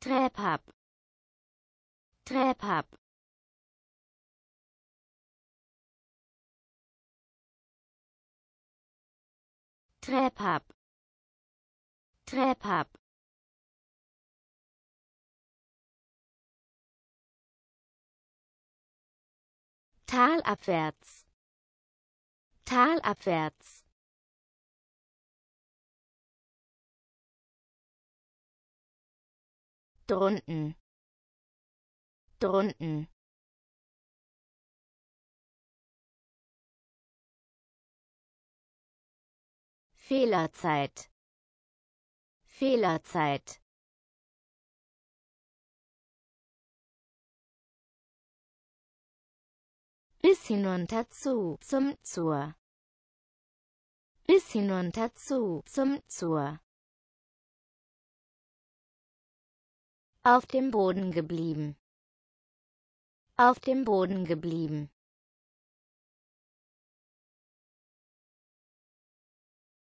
Träpap. Träpap. Träpap. Träpap. Talabwärts. Talabwärts. drunten drunten Fehlerzeit Fehlerzeit bis hinunter zu zum zur bis hinunter zu zum zur auf dem Boden geblieben auf dem Boden geblieben